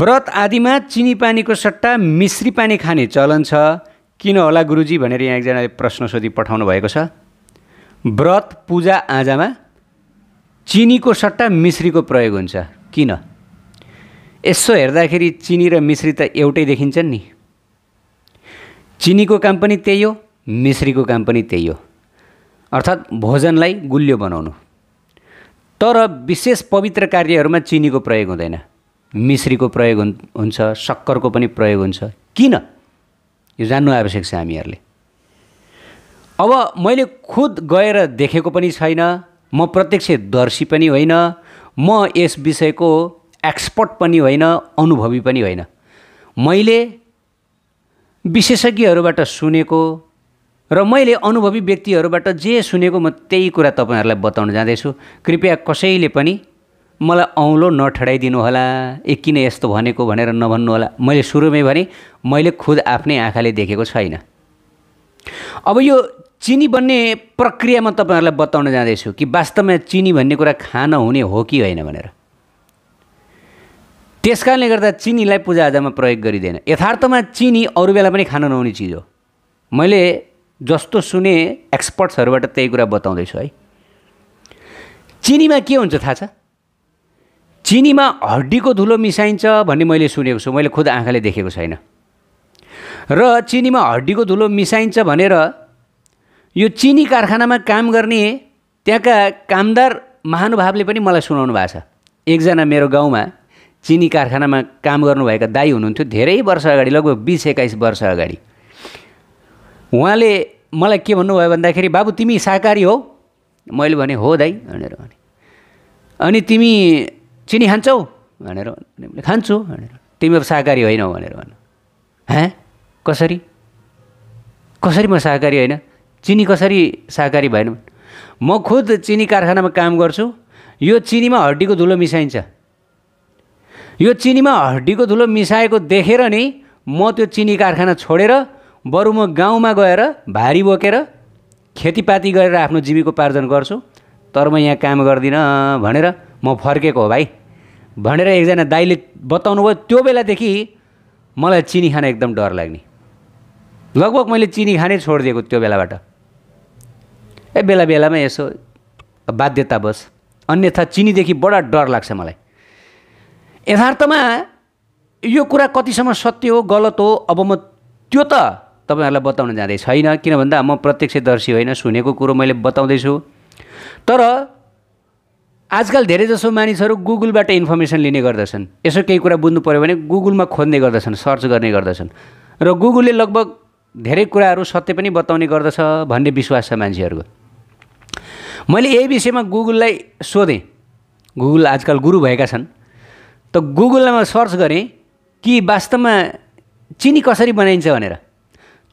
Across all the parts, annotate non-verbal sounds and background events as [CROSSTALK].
व्रत आदिमा चिनी पानीको सट्टा मिश्री पानी खाने चलन छ किन होला गुरुजी भनेर यहाँ एकजनाले प्रश्न सोधी पठाउनु भएको छ व्रत पूजा आजामा चिनीको सट्टा मिश्रीको प्रयोग हुन्छ किन यसो हेर्दाखेरि चिनी र मिश्री त एउटै देखिन्छन् नि चिनीको काम पनि त्यही हो मिश्रीको काम पनि त्यही हो अर्थात् भोजनलाई गुलियो बनाउनु तर विशेष पवित्र कार्यहरूमा चिनीको प्रयोग हुँदैन मिश्रीको प्रयोग हुन्छ सक्करको पनि प्रयोग हुन्छ किन यो जान्नु आवश्यक छ हामीहरूले अब मैले खुद गएर देखेको पनि छैन म प्रत्यक्षदर्शी पनि होइन म यस विषयको एक्सपर्ट पनि होइन अनुभवी पनि होइन मैले विशेषज्ञहरूबाट सुनेको र मैले अनुभवी व्यक्तिहरूबाट जे सुनेको म त्यही कुरा तपाईँहरूलाई बताउन जाँदैछु कृपया कसैले पनि मलाई औँलो नठडाइदिनु होला ए किन यस्तो भनेको भनेर नभन्नु होला मैले सुरुमै भने मैले खुद आफ्नै आँखाले देखेको छैन अब यो चिनी बन्ने प्रक्रिया म तपाईँहरूलाई बताउन जाँदैछु कि वास्तवमा चिनी भन्ने कुरा खान हुने हो कि होइन भनेर त्यस कारणले गर्दा चिनीलाई पूजाआजामा प्रयोग गरिँदैन यथार्थमा चिनी अरू बेला पनि खान नहुने चिज हो मैले जस्तो सुने एक्सपर्ट्सहरूबाट त्यही कुरा बताउँदैछु है चिनीमा के हुन्छ थाहा छ चिनीमा हड्डीको धुलो मिसाइन्छ भन्ने मैले सुनेको छु मैले खुद आँखाले देखेको छैन र चिनीमा हड्डीको धुलो मिसाइन्छ भनेर यो चिनी कारखानामा काम गर्ने त्यहाँका कामदार महानुभावले पनि मलाई सुनाउनु भएको छ एकजना मेरो गाउँमा चिनी कारखानामा काम गर्नुभएका दाई हुनुहुन्थ्यो धेरै वर्ष अगाडि लगभग बिस एक्काइस वर्ष अगाडि उहाँले मलाई के भन्नुभयो भन्दाखेरि बाबु तिमी शाकाहारी हो मैले भने हो दाई भनेर भने अनि तिमी चिनी खान्छौ भनेर खान्छु भनेर तिमी अब शाकाहारी होइनौ भनेर भन्नु हे कसरी कसरी म शाकाहारी होइन चिनी कसरी शाकाहारी भएन म खुद चिनी कारखानामा काम गर्छु यो चिनीमा हड्डीको धुलो मिसाइन्छ यो चिनीमा हड्डीको धुलो मिसाएको देखेर नि म त्यो चिनी कारखाना छोडेर बरु म गाउँमा गएर भारी बोकेर खेतीपाती गरेर आफ्नो जीविकोपार्जन गर्छु तर म यहाँ काम गर्दिनँ भनेर म फर्केको हो भाइ भनेर एकजना दाइले बताउनु भयो त्यो बेलादेखि मलाई चिनी खान एकदम डर लाग्ने लगभग मैले चिनी खानै छोडिदिएको त्यो बेलाबाट ए बेला बेलामा यसो बाध्यतावश अन्यथा चिनीदेखि बडा डर लाग्छ मलाई यथार्थमा यो कुरा कतिसम्म सत्य हो गलत हो अब म त्यो त तपाईँहरूलाई बताउन जाँदै छैन किन भन्दा म प्रत्यक्षदर्शी होइन सुनेको कुरो मैले बताउँदैछु तर आजकल धेरैजसो मानिसहरू गुगलबाट इन्फर्मेसन लिने गर्दछन् यसो केही कुरा बुझ्नु पऱ्यो भने गुगलमा खोज्ने गर्दछन् सर्च गर्ने गर्दछन् र गुगलले लगभग धेरै कुराहरू सत्य पनि बताउने गर्दछ भन्ने विश्वास छ मान्छेहरूको मैले यही विषयमा गुगललाई सोधेँ गुगल आजकल गुरु भएका छन् त गुगलमा सर्च गरेँ कि वास्तवमा चिनी कसरी बनाइन्छ भनेर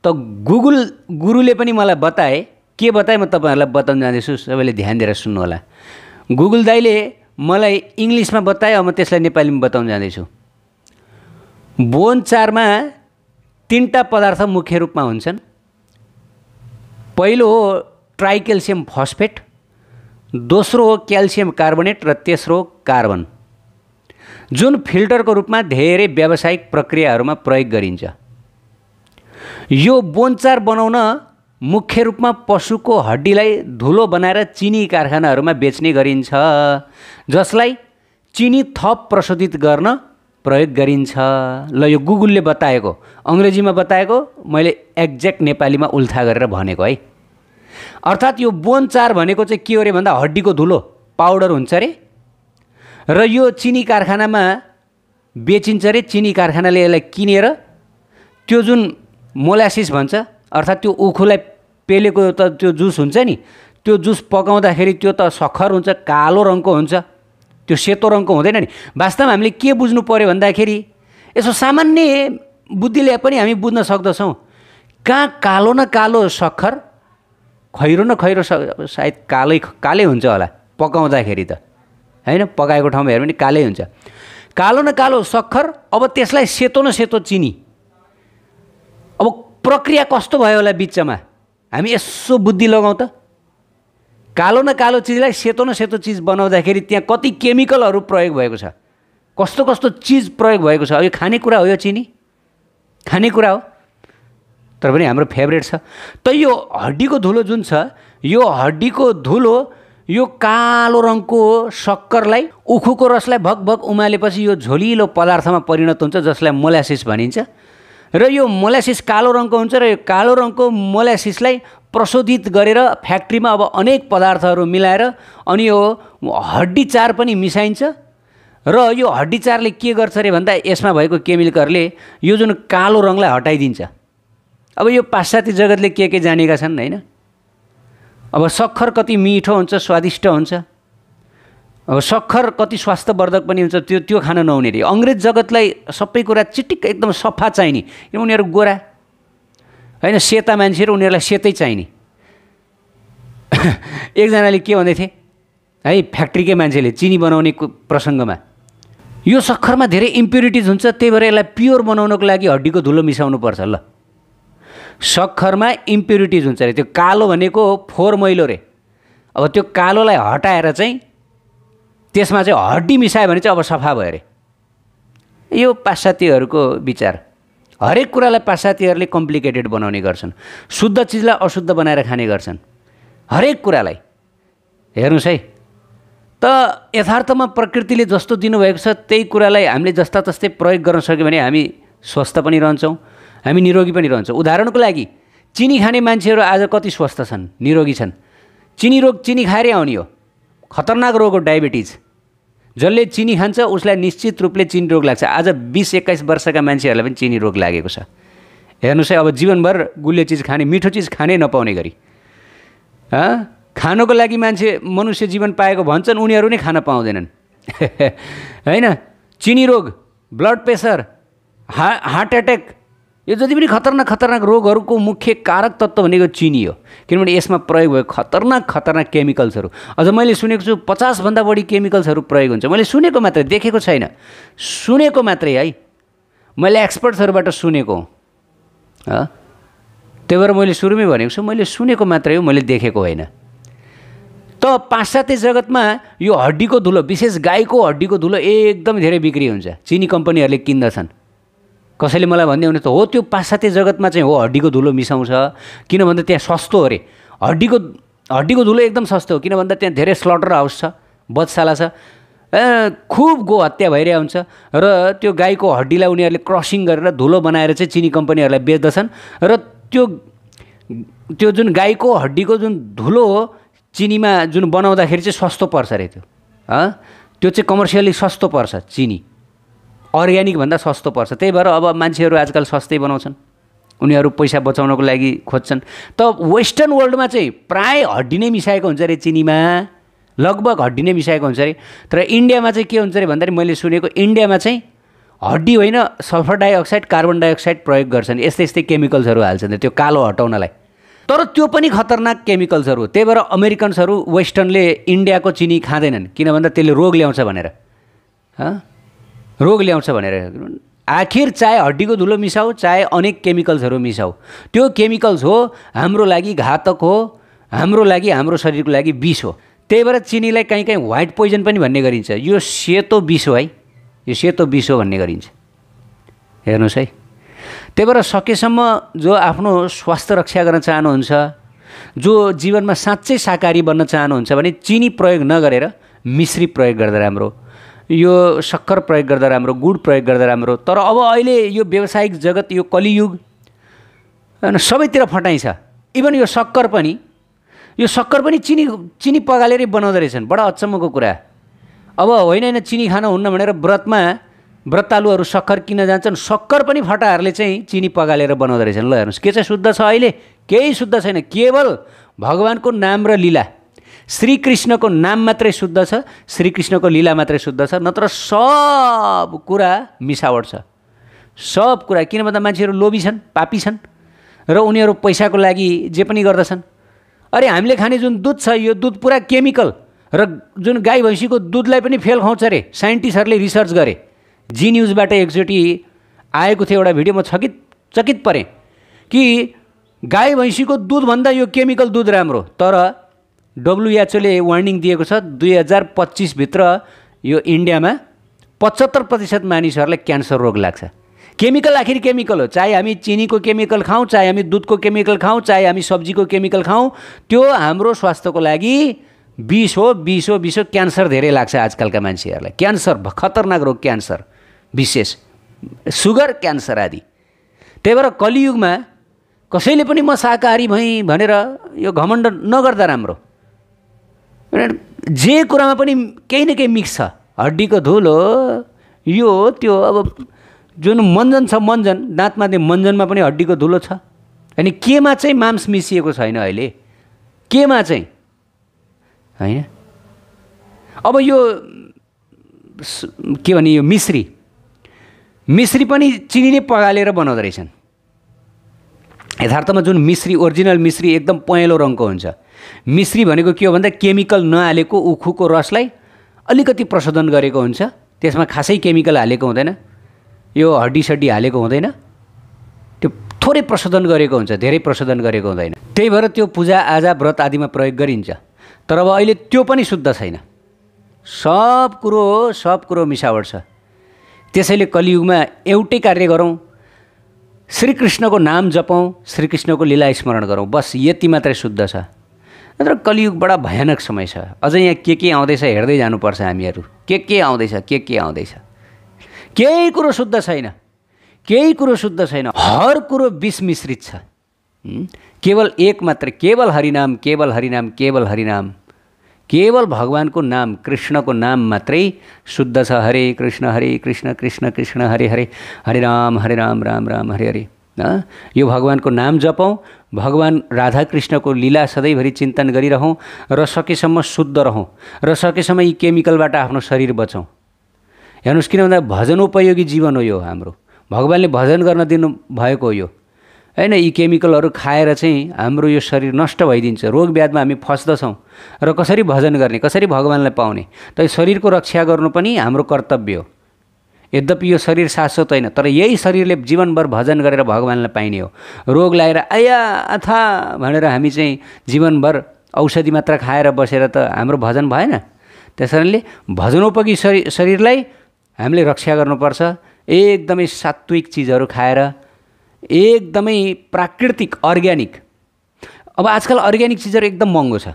त गुगल गुरुले पनि मलाई बताए के बताए म तपाईँहरूलाई बताउन जाँदैछु सबैले ध्यान दिएर सुन्नुहोला गुगल दाईले मलाई इङ्ग्लिसमा बतायो म त्यसलाई नेपालीमा बताउन जाँदैछु बोन चारमा तिनवटा पदार्थ मुख्य रूपमा हुन्छन् पहिलो हो ट्राइक्याल्सियम फस्फेट दोस्रो हो क्याल्सियम कार्बोनेट र तेस्रो कार्बन जुन फिल्टरको रूपमा धेरै व्यावसायिक प्रक्रियाहरूमा प्रयोग गरिन्छ यो बोनचार बनाउन मुख्य रूपमा पशुको हड्डीलाई धुलो बनाएर चिनी कारखानाहरूमा बेच्ने गरिन्छ जसलाई चिनी थप प्रशोधित गर्न प्रयोग गरिन्छ ल यो गुगलले बताएको अङ्ग्रेजीमा बताएको मैले एक्ज्याक्ट नेपालीमा उल्था गरेर भनेको है अर्थात् यो बोन चार भनेको चाहिँ के हो अरे भन्दा हड्डीको धुलो पाउडर हुन्छ अरे र यो चिनी कारखानामा बेचिन्छ अरे चिनी कारखानाले यसलाई किनेर त्यो जुन मोलासिस भन्छ अर्थात् त्यो उखुलाई पेलेको त त्यो जुस हुन्छ नि त्यो जुस पकाउँदाखेरि त्यो त सखर हुन्छ कालो रङको हुन्छ त्यो सेतो रङको हुँदैन नि वास्तवमा हामीले के बुझ्नु पऱ्यो भन्दाखेरि यसो सामान्य बुद्धिले पनि हामी बुझ्न सक्दछौँ कहाँ कालो न कालो सक्खर खैरो न खैरो सायद कालै कालै हुन्छ होला पकाउँदाखेरि त होइन पकाएको ठाउँमा हेऱ्यो भने कालै हुन्छ कालो न कालो सक्खर अब त्यसलाई सेतो न सेतो चिनी अब प्रक्रिया कस्तो भयो होला बिचमा हामी यसो बुद्धि लगाउँ त कालो न कालो चिजलाई सेतो न सेतो चिज बनाउँदाखेरि त्यहाँ कति केमिकलहरू प्रयोग भएको छ कस्तो कस्तो चिज प्रयोग भएको छ यो खानेकुरा हो यो चिनी खानेकुरा हो तर पनि हाम्रो फेभरेट छ त यो हड्डीको धुलो जुन छ यो हड्डीको धुलो यो कालो रङको सक्करलाई उखुको रसलाई भक भक उमालेपछि यो झोलिलो पदार्थमा परिणत हुन्छ जसलाई मोलासिस भनिन्छ र यो मोल्यासिस कालो रङको हुन्छ र यो कालो रङको मोल्यासिसलाई प्रशोधित गरेर फ्याक्ट्रीमा अब अनेक पदार्थहरू मिलाएर अनि यो हड्डी चार पनि मिसाइन्छ र यो हड्डी चारले के गर्छ अरे भन्दा यसमा भएको केमिकलहरूले यो जुन कालो रङलाई हटाइदिन्छ अब यो पाश्चात्य जगतले के के जानेका छन् होइन अब सक्खर कति मिठो हुन्छ स्वादिष्ट हुन्छ अब सक्खर कति स्वास्थ्यवर्धक पनि हुन्छ त्यो त्यो खान नहुने अरे अङ्ग्रेज जगतलाई सबै कुरा चिटिक्क एकदम सफा चाहिने किन उनीहरू गोरा होइन सेता मान्छे र उनीहरूलाई सेतै चाहिने [LAUGHS] एकजनाले के भन्दै थिए है फ्याक्ट्रीकै मान्छेले चिनी बनाउने प्रसङ्गमा यो सक्खरमा धेरै इम्प्युरिटिज हुन्छ त्यही भएर यसलाई प्योर बनाउनको लागि हड्डीको धुलो मिसाउनु पर्छ ल सक्खरमा इम्प्युरिटिज हुन्छ अरे त्यो कालो भनेको फोहोर मैलो रे अब त्यो कालोलाई हटाएर चाहिँ त्यसमा चाहिँ हड्डी मिसायो भने चाहिँ अब सफा भयो अरे यो पाश्चात्यहरूको विचार हरेक कुरालाई पाश्चात्यहरूले कम्प्लिकेटेड बनाउने गर्छन् शुद्ध चिजलाई अशुद्ध बनाएर खाने गर्छन् हरेक कुरालाई हेर्नुहोस् है त यथार्थमा प्रकृतिले जस्तो दिनुभएको छ त्यही कुरालाई हामीले जस्ता तस्तै प्रयोग गर्न सक्यो भने हामी स्वस्थ पनि रहन्छौँ हामी निरोगी पनि रहन्छौँ उदाहरणको लागि चिनी खाने मान्छेहरू आज कति स्वस्थ छन् निरोगी छन् चिनी रोग चिनी खाएरै आउने हो खतरनाक रोग हो डायबिटिज जसले चिनी खान्छ उसलाई निश्चित रूपले चिनी रोग लाग्छ आज बिस एक्काइस वर्षका मान्छेहरूलाई पनि चिनी रोग लागेको छ हेर्नुहोस् है अब जीवनभर गुलियो चिज खाने मिठो चिज खानै नपाउने गरी खानको लागि मान्छे मनुष्य जीवन पाएको भन्छन् उनीहरू नै खान पाउँदैनन् [LAUGHS] होइन चिनी रोग ब्लड प्रेसर हा हार्ट एट्याक यो जति पनि खतरनाक खतरनाक रोगहरूको मुख्य कारक तत्त्व भनेको चिनी हो किनभने यसमा प्रयोग भएको खतरनाक खतरनाक केमिकल्सहरू अझ मैले सुनेको छु पचासभन्दा बढी केमिकल्सहरू प्रयोग हुन्छ मैले सुनेको मात्रै देखेको छैन सुनेको मात्रै है मैले एक्सपर्ट्सहरूबाट सुनेको हो त्यही भएर मैले सुरुमै भनेको छु मैले सुनेको मात्रै हो मैले देखेको होइन त पाश्चात्य जगतमा यो हड्डीको धुलो विशेष गाईको हड्डीको धुलो एकदम धेरै बिक्री हुन्छ चिनी कम्पनीहरूले किन्दछन् कसैले मलाई भनिदियो भने त हो त्यो पाश्चात्य जगतमा चाहिँ हो हड्डीको धुलो मिसाउँछ किन भन्दा त्यहाँ सस्तो अरे हड्डीको हड्डीको धुलो एकदम सस्तो हो किन भन्दा त्यहाँ धेरै स्लटर हाउस छ बदशाला छ खुब गो हत्या भइरहेको हुन्छ र त्यो गाईको हड्डीलाई उनीहरूले क्रसिङ गरेर धुलो बनाएर चाहिँ चिनी कम्पनीहरूलाई बेच्दछन् र त्यो त्यो जुन गाईको हड्डीको जुन धुलो हो चिनीमा जुन बनाउँदाखेरि चाहिँ सस्तो पर्छ अरे त्यो त्यो चाहिँ कमर्सियली सस्तो पर्छ चिनी अर्ग्यानिकभन्दा सस्तो पर्छ त्यही भएर अब मान्छेहरू आजकल सस्तै बनाउँछन् उनीहरू पैसा बचाउनको लागि खोज्छन् त वेस्टर्न वर्ल्डमा चाहिँ प्राय हड्डी नै मिसाएको हुन्छ अरे चिनीमा लगभग हड्डी नै मिसाएको हुन्छ अरे तर इन्डियामा चाहिँ के हुन्छ अरे भन्दाखेरि मैले सुनेको इन्डियामा चाहिँ हड्डी होइन सल्फर डाइअक्साइड कार्बन डाइअक्साइड प्रयोग गर्छन् यस्तै यस्तै केमिकल्सहरू हाल्छन् त्यो कालो हटाउनलाई तर त्यो पनि खतरनाक केमिकल्सहरू त्यही भएर अमेरिकन्सहरू वेस्टर्नले इन्डियाको चिनी खाँदैनन् किन भन्दा त्यसले रोग ल्याउँछ भनेर रोग ल्याउँछ भनेर आखिर चाहे हड्डीको धुलो मिसाऊ चाहे अनेक केमिकल्सहरू मिसाऊ त्यो केमिकल्स हो हाम्रो लागि घातक हो हाम्रो लागि हाम्रो शरीरको लागि विष हो त्यही भएर चिनीलाई काहीँ कहीँ व्हाइट पोइजन पनि भन्ने गरिन्छ यो सेतो विष हो है यो सेतो विष हो भन्ने गरिन्छ हेर्नुहोस् है त्यही भएर सकेसम्म जो आफ्नो स्वास्थ्य रक्षा गर्न चाहनुहुन्छ जो जीवनमा साँच्चै साकारी बन्न चाहनुहुन्छ भने चिनी प्रयोग नगरेर मिश्री प्रयोग गर्दा राम्रो यो सक्खर प्रयोग गर्दा राम्रो गुड प्रयोग गर्दा राम्रो तर अब अहिले यो व्यावसायिक जगत यो कलियुग होइन सबैतिर फटाइन्छ इभन यो सक्कर पनि यो सक्कर पनि चिनी चिनी पगालेरै बनाउँदो रहेछन् बडा अचम्मको कुरा अब होइन होइन चिनी खान हुन्न भनेर व्रतमा व्रतालुहरू सक्खर किन जान्छन् सक्कर पनि फटाहरूले चाहिँ चिनी पगालेर बनाउँदो रहेछन् ल हेर्नुहोस् के चाहिँ शुद्ध छ अहिले केही शुद्ध छैन केवल भगवान्को नाम र लीला श्रीकृष्णको नाम मात्रै शुद्ध छ श्रीकृष्णको लीला मात्रै शुद्ध छ नत्र सब कुरा मिसावट छ सब कुरा किन भन्दा मान्छेहरू लोभी छन् पापी छन् र उनीहरू पैसाको लागि जे पनि गर्दछन् अरे हामीले खाने जुन दुध छ यो दुध पुरा केमिकल र जुन गाई भैँसीको दुधलाई पनि फेल खुवाउँछ अरे साइन्टिस्टहरूले रिसर्च गरे जी न्युजबाट एकचोटि आएको थियो एउटा भिडियो म छकित चकित परेँ कि गाई भैँसीको दुधभन्दा यो केमिकल दुध राम्रो तर डब्लुएचओले वार्निङ दिएको छ दुई हजार पच्चिसभित्र यो इन्डियामा पचहत्तर प्रतिशत मानिसहरूलाई क्यान्सर रोग लाग्छ केमिकल आखिर केमिकल हो चाहे हामी चिनीको केमिकल खाउँ चाहे हामी दुधको केमिकल खाउँ चाहे हामी सब्जीको केमिकल खाउँ त्यो हाम्रो स्वास्थ्यको लागि बिस हो बिस हो बिस हो क्यान्सर धेरै लाग्छ आजकलका मान्छेहरूलाई क्यान्सर खतरनाक रोग क्यान्सर विशेष सुगर क्यान्सर आदि त्यही भएर कलियुगमा कसैले पनि म शाकाहारी भएँ भनेर यो घमण्ड नगर्दा राम्रो जे कुरामा पनि केही न केही मिक्स छ हड्डीको धुलो यो त्यो अब जुन मन्जन छ मन्जन दाँतमा त्यो मन्जनमा पनि हड्डीको धुलो छ अनि केमा चाहिँ मांस मिसिएको छैन अहिले केमा चाहिँ होइन अब यो के भने यो मिश्री मिश्री पनि चिनी नै पगालेर बनाउँदो रहेछन् यथार्थमा जुन मिश्री ओरिजिनल मिश्री एकदम पहेँलो रङको हुन्छ मिश्री भनेको के हो भन्दा केमिकल नहालेको उखुको रसलाई अलिकति प्रशोधन गरेको हुन्छ त्यसमा खासै केमिकल हालेको हुँदैन यो हड्डी सड्डी हालेको हुँदैन त्यो थोरै प्रशोधन गरेको हुन्छ धेरै प्रशोधन गरेको हुँदैन त्यही भएर त्यो पूजा आजा व्रत आदिमा प्रयोग गरिन्छ तर अब अहिले त्यो पनि शुद्ध छैन सब कुरो हो सब कुरो मिसावट छ त्यसैले कलियुगमा एउटै कार्य गरौँ श्रीकृष्णको नाम जपौँ श्रीकृष्णको लीला स्मरण गरौँ बस यति मात्रै शुद्ध छ तर कलियुग बडा भयानक समय छ अझ यहाँ के के आउँदैछ हेर्दै जानुपर्छ हामीहरू के के आउँदैछ के के आउँदैछ केही कुरो शुद्ध छैन केही कुरो शुद्ध छैन हर कुरो विष छ केवल एक मात्र केवल हरिनाम केवल हरिनाम केवल हरिनाम केवल भगवानको नाम कृष्णको नाम मात्रै शुद्ध छ हरे कृष्ण हरे कृष्ण कृष्ण कृष्ण हरे हरे हरे राम हरे राम राम राम हरे हरे यो भगवान्को नाम जपौँ भगवान् राधाकृष्णको लीला सधैँभरि चिन्तन गरिरहौँ र सकेसम्म शुद्ध रहौँ र सकेसम्म यी केमिकलबाट आफ्नो शरीर बचौँ हेर्नुहोस् किन भन्दा भजन उपयोगी जीवन हो यो हाम्रो भगवान्ले भजन गर्न दिनु भएको हो यो होइन यी केमिकलहरू खाएर चाहिँ हाम्रो यो शरीर नष्ट भइदिन्छ रोग व्याधमा हामी फस्दछौँ र कसरी भजन गर्ने कसरी भगवान्लाई पाउने त शरीरको रक्षा गर्नु पनि हाम्रो कर्तव्य हो यद्यपि यो शरीर शाश्वत होइन तर यही शरीरले जीवनभर भजन गरेर भगवान्लाई पाइने हो रोग लागेर आया अथा भनेर हामी चाहिँ जीवनभर औषधि मात्र खाएर बसेर त हाम्रो भजन भएन त्यस कारणले भजनोपयोगी शरी शरीरलाई हामीले रक्षा गर्नुपर्छ एकदमै सात्विक चिजहरू खाएर एकदमै प्राकृतिक अर्ग्यानिक अब आजकल अर्ग्यानिक चिजहरू एकदम महँगो छ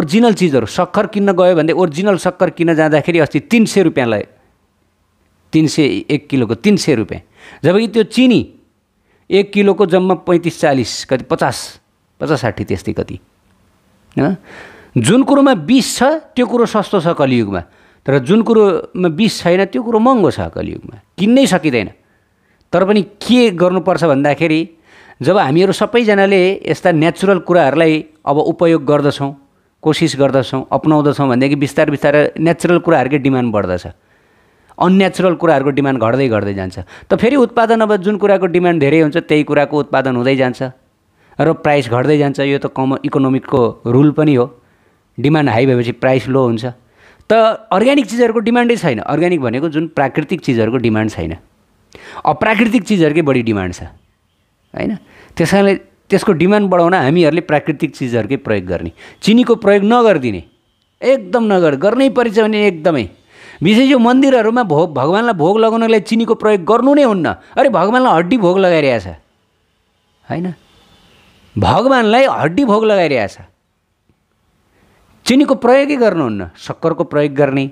ओरिजिनल चिजहरू सक्खर किन्न गयो भने ओरिजिनल सक्खर किन्न जाँदाखेरि अस्ति तिन सय रुपियाँलाई तिन सय एक किलोको तिन सय रुपियाँ जबकि त्यो चिनी एक किलोको जम्मा पैँतिस चालिस कति पचास पचास साठी त्यस्तै कति होइन जुन कुरोमा बिस छ त्यो कुरो सस्तो छ कलियुगमा तर जुन कुरोमा बिस छैन त्यो कुरो महँगो छ कलियुगमा किन्नै सकिँदैन तर पनि के गर्नुपर्छ भन्दाखेरि जब हामीहरू सबैजनाले यस्ता नेचुरल कुराहरूलाई अब उपयोग गर्दछौँ कोसिस गर्दछौँ अप्नाउँदछौँ भनेदेखि बिस्तारै बिस्तारै नेचुरल कुराहरूकै डिमान्ड बढ्दछ अन्याचुरल कुराहरूको डिमान्ड घट्दै घट्दै जान्छ त फेरि उत्पादन अब जुन कुराको डिमान्ड धेरै हुन्छ त्यही कुराको उत्पादन हुँदै जान्छ र प्राइस घट्दै जान्छ यो त कम इकोनोमिकको रुल पनि हो डिमान्ड हाई भएपछि प्राइस लो हुन्छ त अर्ग्यानिक चिजहरूको डिमान्डै छैन अर्ग्यानिक भनेको जुन प्राकृतिक चिजहरूको डिमान्ड छैन अप्राकृतिक चिजहरूकै बढी डिमान्ड छ होइन त्यस कारणले त्यसको डिमान्ड बढाउन हामीहरूले प्राकृतिक चिजहरूकै प्रयोग गर्ने चिनीको प्रयोग नगरिदिने एकदम नगर गर्नै परिन्छ भने एकदमै विशेष यो मन्दिरहरूमा भोग भगवान्लाई भोग लगाउनको लागि चिनीको प्रयोग गर्नु नै हुन्न अरे भगवान्लाई हड्डी भोग लगाइरहेछ होइन भगवान्लाई हड्डी भोग लगाइरहेछ चिनीको प्रयोगै गर्नुहुन्न सक्करको प्रयोग गर्ने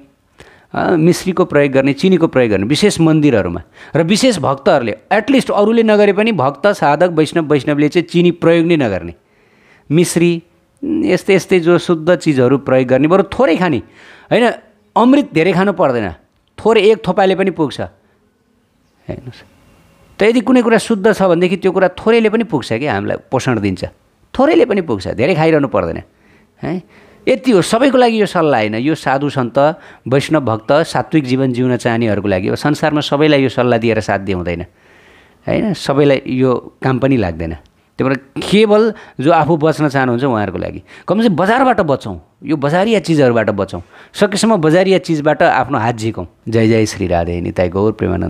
मिश्रीको प्रयोग गर्ने चिनीको प्रयोग गर्ने विशेष मन्दिरहरूमा र विशेष भक्तहरूले एटलिस्ट अरूले नगरे पनि भक्त साधक वैष्णव वैष्णवले चाहिँ चिनी प्रयोग नै नगर्ने मिश्री यस्तै यस्तै जो शुद्ध चिजहरू प्रयोग गर्ने बरु थोरै खाने होइन अमृत धेरै खानु पर्दैन थोरै एक थोपाले पनि पुग्छ हेर्नुहोस् त यदि कुनै कुरा शुद्ध छ भनेदेखि त्यो कुरा थोरैले पनि पुग्छ कि हामीलाई पोषण दिन्छ थोरैले पनि पुग्छ धेरै खाइरहनु पर्दैन है यति हो सबैको लागि यो सल्लाह होइन यो साधु सन्त वैष्णव भक्त सात्विक जीवन जिउन चाहनेहरूको लागि हो संसारमा सबैलाई यो सल्लाह दिएर साध्य हुँदैन होइन सबैलाई यो काम पनि लाग्दैन त्यही भएर केवल जो आफू बच्न चाहनुहुन्छ उहाँहरूको लागि कमसे बजारबाट बचौँ यो बजारिया चिजहरूबाट बचौँ सकेसम्म बजारिया चिजबाट आफ्नो हात झिकौँ जय जय श्री राधे निताई गौर प्रेमानन्द